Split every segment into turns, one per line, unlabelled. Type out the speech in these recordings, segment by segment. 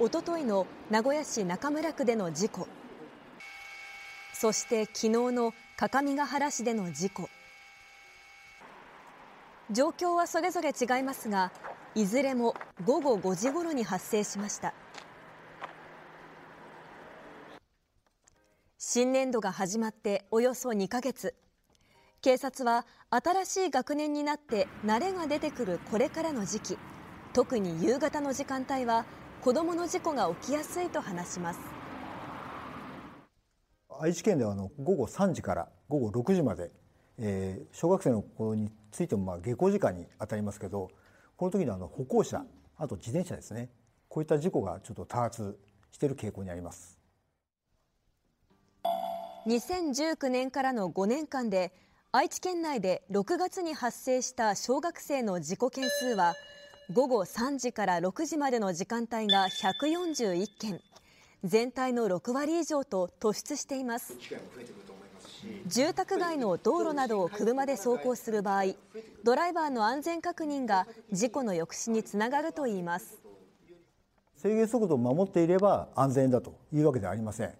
おとといの名古屋市中村区での事故そして昨日の各務原市での事故状況はそれぞれ違いますがいずれも午後5時ごろに発生しました新年度が始まっておよそ2ヶ月警察は新しい学年になって慣れが出てくるこれからの時期特に夕方の時間帯は子どもの事故が起きやすいと話します
愛知県ではあの午後3時から午後6時まで、えー、小学生の子についてもまあ下校時間に当たりますけどこの時のあの歩行者あと自転車ですねこういった事故がちょっと多発している傾向にあります
2019年からの5年間で愛知県内で6月に発生した小学生の事故件数は午後3時から6時までの時間帯が141件、全体の6割以上と突出しています。
住宅街の道路などを車で走行する
場合、ドライバーの安全確認が事故の抑止につながるといいます。
制限速度を守っていれば安全だというわけではありません。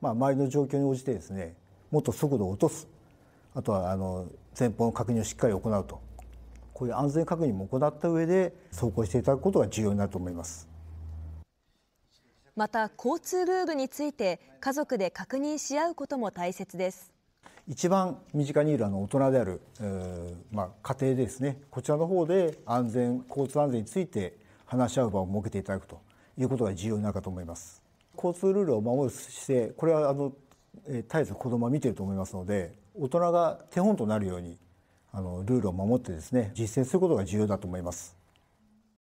まあ、周りの状況に応じてですね、もっと速度を落とす、あとはあの前方の確認をしっかり行うとこういう安全確認も行った上で走行していただくことが重要になると思います。
また交通ルールについて家族で確認し合うことも大切です。
一番身近にいるあの大人である、えー、まあ家庭ですねこちらの方で安全交通安全について話し合う場を設けていただくということが重要になるかと思います。交通ルールを守る姿勢これはあの絶えず子どもは見ていると思いますので大人が手本となるようにあのルールを守ってですね実践することが重要だと思います。